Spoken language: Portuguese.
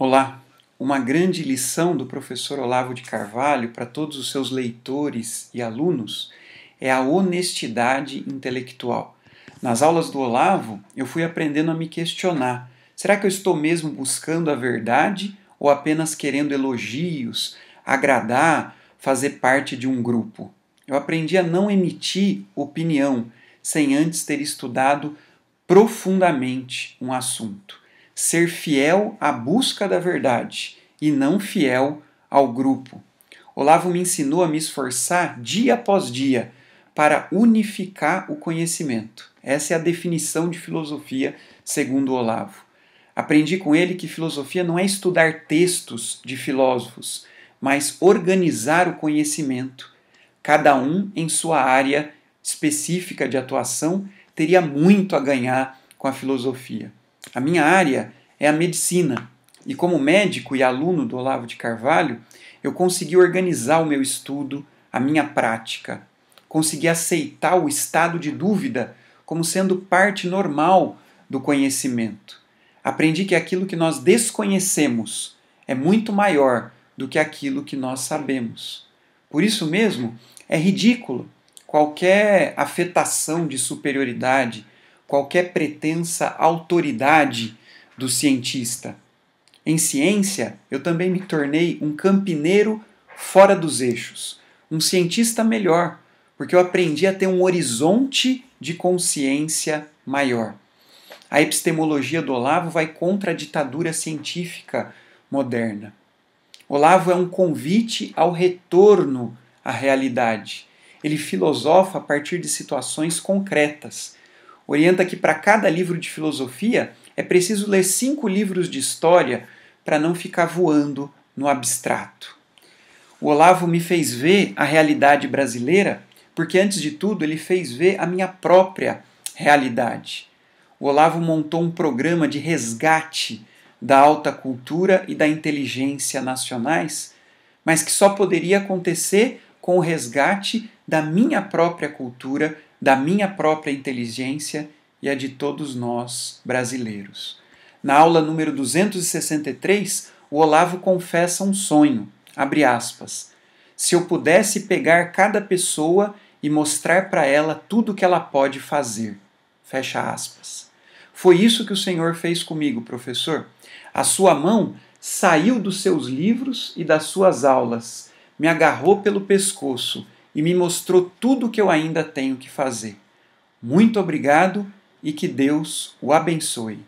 Olá! Uma grande lição do professor Olavo de Carvalho para todos os seus leitores e alunos é a honestidade intelectual. Nas aulas do Olavo, eu fui aprendendo a me questionar: será que eu estou mesmo buscando a verdade ou apenas querendo elogios, agradar, fazer parte de um grupo? Eu aprendi a não emitir opinião sem antes ter estudado profundamente um assunto ser fiel à busca da verdade e não fiel ao grupo. Olavo me ensinou a me esforçar dia após dia para unificar o conhecimento. Essa é a definição de filosofia segundo Olavo. Aprendi com ele que filosofia não é estudar textos de filósofos, mas organizar o conhecimento. Cada um em sua área específica de atuação teria muito a ganhar com a filosofia. A minha área é a medicina, e como médico e aluno do Olavo de Carvalho, eu consegui organizar o meu estudo, a minha prática. Consegui aceitar o estado de dúvida como sendo parte normal do conhecimento. Aprendi que aquilo que nós desconhecemos é muito maior do que aquilo que nós sabemos. Por isso mesmo, é ridículo qualquer afetação de superioridade qualquer pretensa autoridade do cientista. Em ciência, eu também me tornei um campineiro fora dos eixos, um cientista melhor, porque eu aprendi a ter um horizonte de consciência maior. A epistemologia do Olavo vai contra a ditadura científica moderna. Olavo é um convite ao retorno à realidade. Ele filosofa a partir de situações concretas orienta que para cada livro de filosofia é preciso ler cinco livros de história para não ficar voando no abstrato. O Olavo me fez ver a realidade brasileira, porque antes de tudo ele fez ver a minha própria realidade. O Olavo montou um programa de resgate da alta cultura e da inteligência nacionais, mas que só poderia acontecer com o resgate da minha própria cultura da minha própria inteligência e a de todos nós brasileiros. Na aula número 263, o Olavo confessa um sonho, abre aspas. Se eu pudesse pegar cada pessoa e mostrar para ela tudo o que ela pode fazer. Fecha aspas. Foi isso que o Senhor fez comigo, professor. A sua mão saiu dos seus livros e das suas aulas, me agarrou pelo pescoço e me mostrou tudo o que eu ainda tenho que fazer. Muito obrigado e que Deus o abençoe.